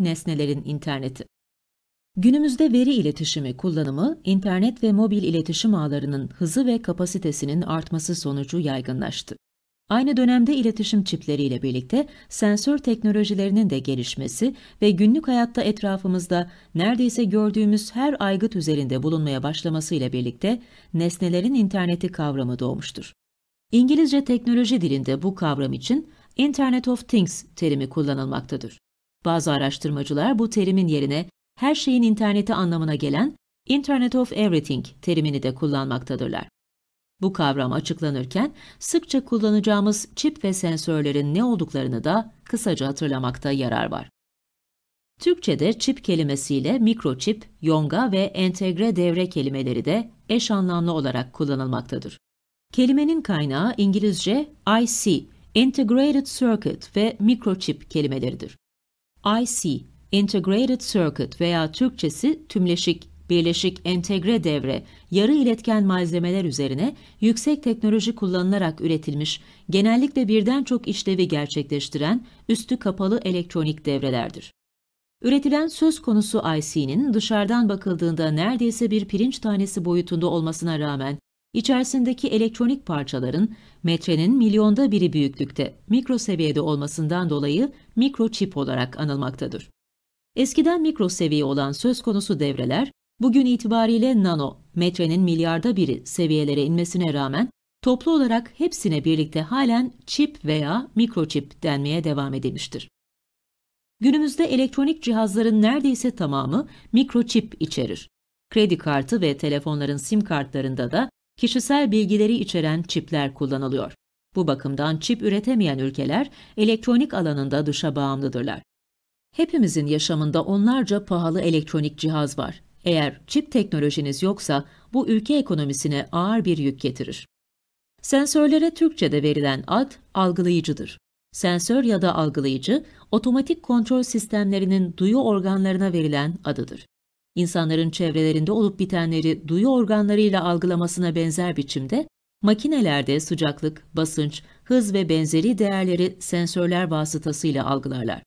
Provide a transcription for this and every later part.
Nesnelerin interneti. Günümüzde veri iletişimi kullanımı, internet ve mobil iletişim ağlarının hızı ve kapasitesinin artması sonucu yaygınlaştı. Aynı dönemde iletişim çipleriyle birlikte sensör teknolojilerinin de gelişmesi ve günlük hayatta etrafımızda neredeyse gördüğümüz her aygıt üzerinde bulunmaya başlamasıyla birlikte nesnelerin interneti kavramı doğmuştur. İngilizce teknoloji dilinde bu kavram için Internet of Things terimi kullanılmaktadır. Bazı araştırmacılar bu terimin yerine her şeyin interneti anlamına gelen Internet of Everything terimini de kullanmaktadırlar. Bu kavram açıklanırken sıkça kullanacağımız çip ve sensörlerin ne olduklarını da kısaca hatırlamakta yarar var. Türkçe'de çip kelimesiyle mikroçip, yonga ve entegre devre kelimeleri de eş anlamlı olarak kullanılmaktadır. Kelimenin kaynağı İngilizce IC, Integrated Circuit ve Microchip kelimeleridir. IC Integrated Circuit veya Türkçesi tümleşik, birleşik entegre devre, yarı iletken malzemeler üzerine yüksek teknoloji kullanılarak üretilmiş, genellikle birden çok işlevi gerçekleştiren üstü kapalı elektronik devrelerdir. Üretilen söz konusu IC'nin dışarıdan bakıldığında neredeyse bir pirinç tanesi boyutunda olmasına rağmen İçerisindeki elektronik parçaların metrenin milyonda biri büyüklükte mikro seviyede olmasından dolayı mikroçip olarak anılmaktadır. Eskiden mikro seviye olan söz konusu devreler, bugün itibariyle nano, metrenin milyarda biri seviyelere inmesine rağmen toplu olarak hepsine birlikte halen çip veya mikroçip denmeye devam edilmiştir. Günümüzde elektronik cihazların neredeyse tamamı mikroçip içerir. Kredi kartı ve telefonların sim kartlarında da kişisel bilgileri içeren çipler kullanılıyor. Bu bakımdan çip üretemeyen ülkeler elektronik alanında dışa bağımlıdırlar. Hepimizin yaşamında onlarca pahalı elektronik cihaz var. Eğer çip teknolojiniz yoksa bu ülke ekonomisine ağır bir yük getirir. Sensörlere Türkçe'de verilen ad algılayıcıdır. Sensör ya da algılayıcı, otomatik kontrol sistemlerinin duyu organlarına verilen adıdır insanların çevrelerinde olup bitenleri duyu organlarıyla algılamasına benzer biçimde, makinelerde sıcaklık, basınç, hız ve benzeri değerleri sensörler vasıtasıyla algılarlar.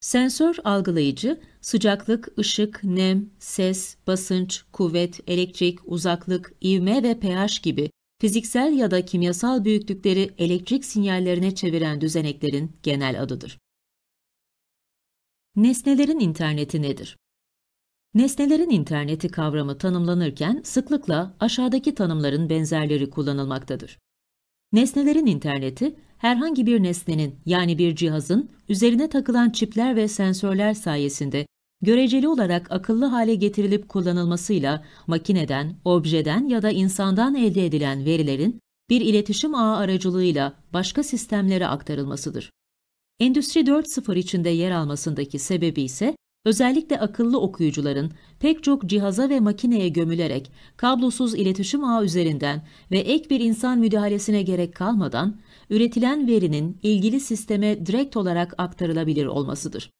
Sensör algılayıcı, sıcaklık, ışık, nem, ses, basınç, kuvvet, elektrik, uzaklık, ivme ve pH gibi fiziksel ya da kimyasal büyüklükleri elektrik sinyallerine çeviren düzeneklerin genel adıdır. Nesnelerin interneti nedir? Nesnelerin interneti kavramı tanımlanırken sıklıkla aşağıdaki tanımların benzerleri kullanılmaktadır. Nesnelerin interneti, herhangi bir nesnenin yani bir cihazın üzerine takılan çipler ve sensörler sayesinde göreceli olarak akıllı hale getirilip kullanılmasıyla makineden, objeden ya da insandan elde edilen verilerin bir iletişim ağı aracılığıyla başka sistemlere aktarılmasıdır. Endüstri 4.0 içinde yer almasındaki sebebi ise Özellikle akıllı okuyucuların pek çok cihaza ve makineye gömülerek kablosuz iletişim ağı üzerinden ve ek bir insan müdahalesine gerek kalmadan üretilen verinin ilgili sisteme direkt olarak aktarılabilir olmasıdır.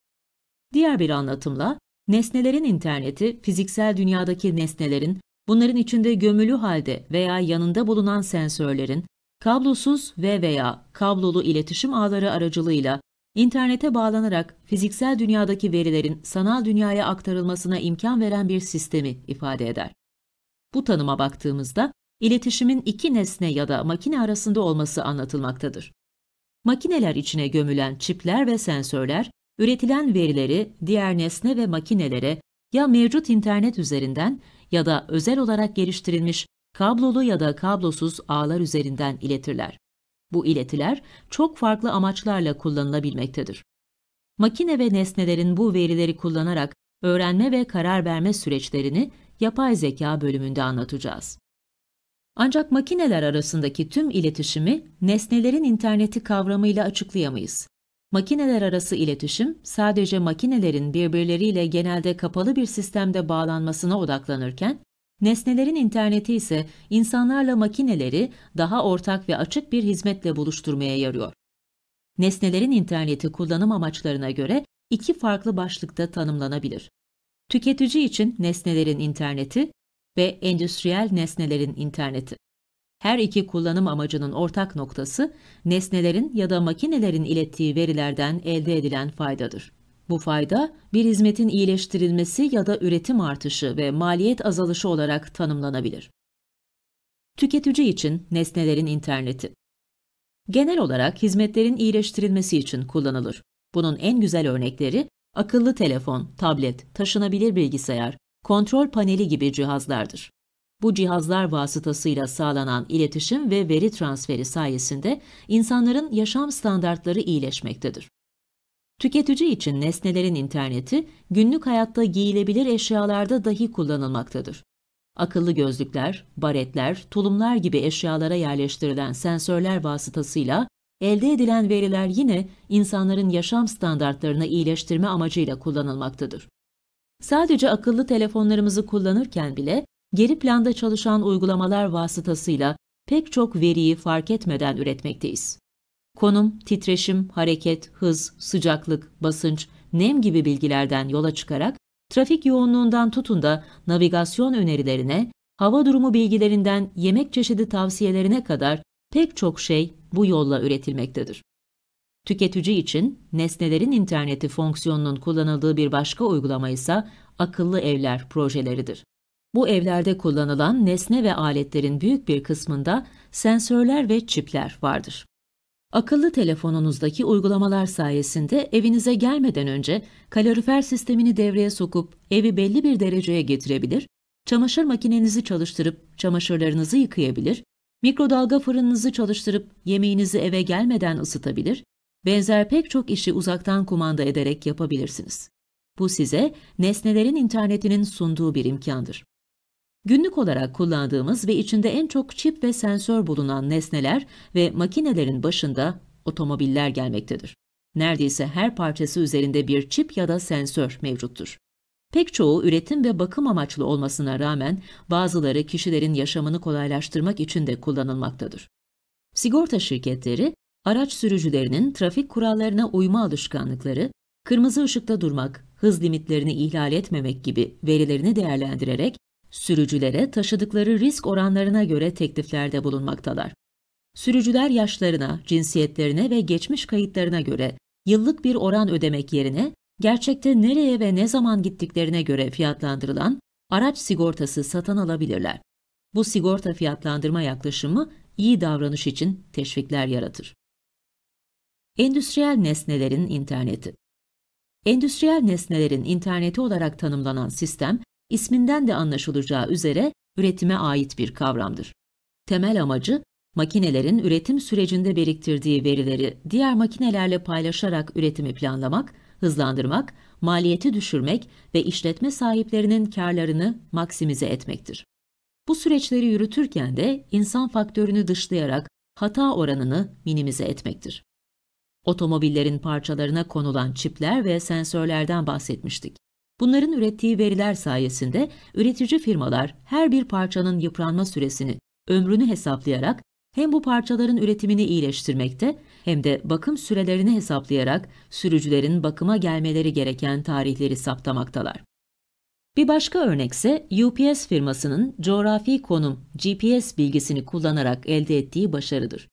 Diğer bir anlatımla nesnelerin interneti fiziksel dünyadaki nesnelerin bunların içinde gömülü halde veya yanında bulunan sensörlerin kablosuz ve veya kablolu iletişim ağları aracılığıyla İnternete bağlanarak fiziksel dünyadaki verilerin sanal dünyaya aktarılmasına imkan veren bir sistemi ifade eder. Bu tanıma baktığımızda iletişimin iki nesne ya da makine arasında olması anlatılmaktadır. Makineler içine gömülen çipler ve sensörler, üretilen verileri diğer nesne ve makinelere ya mevcut internet üzerinden ya da özel olarak geliştirilmiş kablolu ya da kablosuz ağlar üzerinden iletirler. Bu iletiler çok farklı amaçlarla kullanılabilmektedir. Makine ve nesnelerin bu verileri kullanarak öğrenme ve karar verme süreçlerini yapay zeka bölümünde anlatacağız. Ancak makineler arasındaki tüm iletişimi nesnelerin interneti kavramıyla açıklayamayız. Makineler arası iletişim sadece makinelerin birbirleriyle genelde kapalı bir sistemde bağlanmasına odaklanırken Nesnelerin interneti ise insanlarla makineleri daha ortak ve açık bir hizmetle buluşturmaya yarıyor. Nesnelerin interneti kullanım amaçlarına göre iki farklı başlıkta tanımlanabilir. Tüketici için nesnelerin interneti ve endüstriyel nesnelerin interneti. Her iki kullanım amacının ortak noktası nesnelerin ya da makinelerin ilettiği verilerden elde edilen faydadır. Bu fayda bir hizmetin iyileştirilmesi ya da üretim artışı ve maliyet azalışı olarak tanımlanabilir. Tüketici için nesnelerin interneti Genel olarak hizmetlerin iyileştirilmesi için kullanılır. Bunun en güzel örnekleri akıllı telefon, tablet, taşınabilir bilgisayar, kontrol paneli gibi cihazlardır. Bu cihazlar vasıtasıyla sağlanan iletişim ve veri transferi sayesinde insanların yaşam standartları iyileşmektedir. Tüketici için nesnelerin interneti günlük hayatta giyilebilir eşyalarda dahi kullanılmaktadır. Akıllı gözlükler, baretler, tulumlar gibi eşyalara yerleştirilen sensörler vasıtasıyla elde edilen veriler yine insanların yaşam standartlarını iyileştirme amacıyla kullanılmaktadır. Sadece akıllı telefonlarımızı kullanırken bile geri planda çalışan uygulamalar vasıtasıyla pek çok veriyi fark etmeden üretmekteyiz. Konum, titreşim, hareket, hız, sıcaklık, basınç, nem gibi bilgilerden yola çıkarak trafik yoğunluğundan tutun da navigasyon önerilerine, hava durumu bilgilerinden yemek çeşidi tavsiyelerine kadar pek çok şey bu yolla üretilmektedir. Tüketici için nesnelerin interneti fonksiyonunun kullanıldığı bir başka uygulama ise akıllı evler projeleridir. Bu evlerde kullanılan nesne ve aletlerin büyük bir kısmında sensörler ve çipler vardır. Akıllı telefonunuzdaki uygulamalar sayesinde evinize gelmeden önce kalorifer sistemini devreye sokup evi belli bir dereceye getirebilir, çamaşır makinenizi çalıştırıp çamaşırlarınızı yıkayabilir, mikrodalga fırınınızı çalıştırıp yemeğinizi eve gelmeden ısıtabilir, benzer pek çok işi uzaktan kumanda ederek yapabilirsiniz. Bu size nesnelerin internetinin sunduğu bir imkandır. Günlük olarak kullandığımız ve içinde en çok çip ve sensör bulunan nesneler ve makinelerin başında otomobiller gelmektedir. Neredeyse her parçası üzerinde bir çip ya da sensör mevcuttur. Pek çoğu üretim ve bakım amaçlı olmasına rağmen bazıları kişilerin yaşamını kolaylaştırmak için de kullanılmaktadır. Sigorta şirketleri, araç sürücülerinin trafik kurallarına uyma alışkanlıkları, kırmızı ışıkta durmak, hız limitlerini ihlal etmemek gibi verilerini değerlendirerek sürücülere taşıdıkları risk oranlarına göre tekliflerde bulunmaktalar. Sürücüler yaşlarına, cinsiyetlerine ve geçmiş kayıtlarına göre yıllık bir oran ödemek yerine gerçekte nereye ve ne zaman gittiklerine göre fiyatlandırılan araç sigortası satın alabilirler. Bu sigorta fiyatlandırma yaklaşımı iyi davranış için teşvikler yaratır. Endüstriyel nesnelerin interneti Endüstriyel nesnelerin interneti olarak tanımlanan sistem, isminden de anlaşılacağı üzere üretime ait bir kavramdır. Temel amacı, makinelerin üretim sürecinde biriktirdiği verileri diğer makinelerle paylaşarak üretimi planlamak, hızlandırmak, maliyeti düşürmek ve işletme sahiplerinin karlarını maksimize etmektir. Bu süreçleri yürütürken de insan faktörünü dışlayarak hata oranını minimize etmektir. Otomobillerin parçalarına konulan çipler ve sensörlerden bahsetmiştik. Bunların ürettiği veriler sayesinde üretici firmalar her bir parçanın yıpranma süresini, ömrünü hesaplayarak hem bu parçaların üretimini iyileştirmekte hem de bakım sürelerini hesaplayarak sürücülerin bakıma gelmeleri gereken tarihleri saptamaktalar. Bir başka örnekse UPS firmasının coğrafi konum GPS bilgisini kullanarak elde ettiği başarıdır.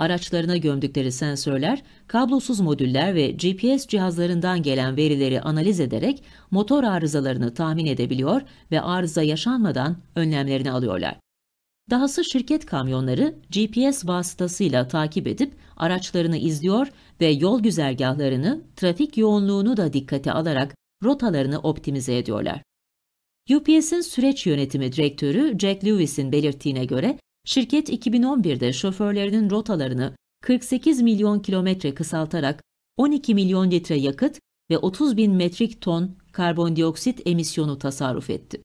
Araçlarına gömdükleri sensörler, kablosuz modüller ve GPS cihazlarından gelen verileri analiz ederek motor arızalarını tahmin edebiliyor ve arıza yaşanmadan önlemlerini alıyorlar. Dahası şirket kamyonları GPS vasıtasıyla takip edip araçlarını izliyor ve yol güzergahlarını, trafik yoğunluğunu da dikkate alarak rotalarını optimize ediyorlar. UPS'in süreç yönetimi direktörü Jack Lewis'in belirttiğine göre Şirket 2011'de şoförlerinin rotalarını 48 milyon kilometre kısaltarak 12 milyon litre yakıt ve 30 bin metrik ton karbondioksit emisyonu tasarruf etti.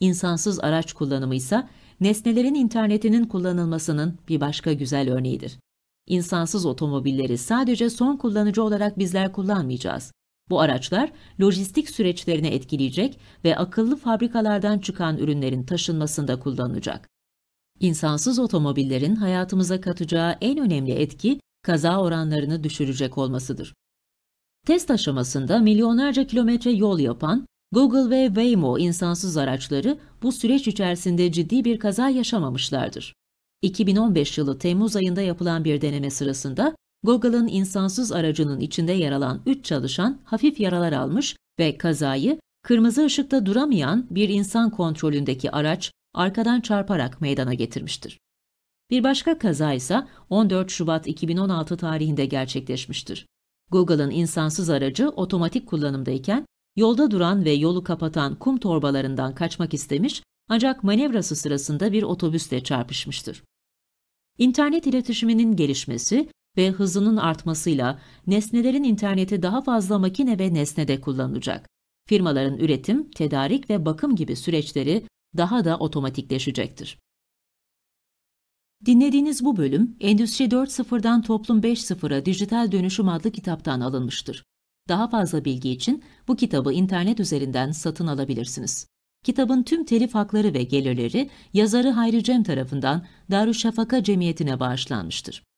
İnsansız araç kullanımı ise nesnelerin internetinin kullanılmasının bir başka güzel örneğidir. İnsansız otomobilleri sadece son kullanıcı olarak bizler kullanmayacağız. Bu araçlar lojistik süreçlerini etkileyecek ve akıllı fabrikalardan çıkan ürünlerin taşınmasında kullanılacak. İnsansız otomobillerin hayatımıza katacağı en önemli etki kaza oranlarını düşürecek olmasıdır. Test aşamasında milyonlarca kilometre yol yapan Google ve Waymo insansız araçları bu süreç içerisinde ciddi bir kaza yaşamamışlardır. 2015 yılı Temmuz ayında yapılan bir deneme sırasında Google'ın insansız aracının içinde yer alan 3 çalışan hafif yaralar almış ve kazayı kırmızı ışıkta duramayan bir insan kontrolündeki araç arkadan çarparak meydana getirmiştir. Bir başka kaza ise 14 Şubat 2016 tarihinde gerçekleşmiştir. Google'ın insansız aracı otomatik kullanımdayken yolda duran ve yolu kapatan kum torbalarından kaçmak istemiş ancak manevrası sırasında bir otobüsle çarpışmıştır. İnternet iletişiminin gelişmesi ve hızının artmasıyla nesnelerin interneti daha fazla makine ve nesnede kullanılacak. Firmaların üretim, tedarik ve bakım gibi süreçleri daha da otomatikleşecektir. Dinlediğiniz bu bölüm Endüstri 4.0'dan Toplum 5.0'a Dijital Dönüşüm adlı kitaptan alınmıştır. Daha fazla bilgi için bu kitabı internet üzerinden satın alabilirsiniz. Kitabın tüm telif hakları ve gelirleri yazarı Hayri Cem tarafından Darüşşafaka Cemiyeti'ne bağışlanmıştır.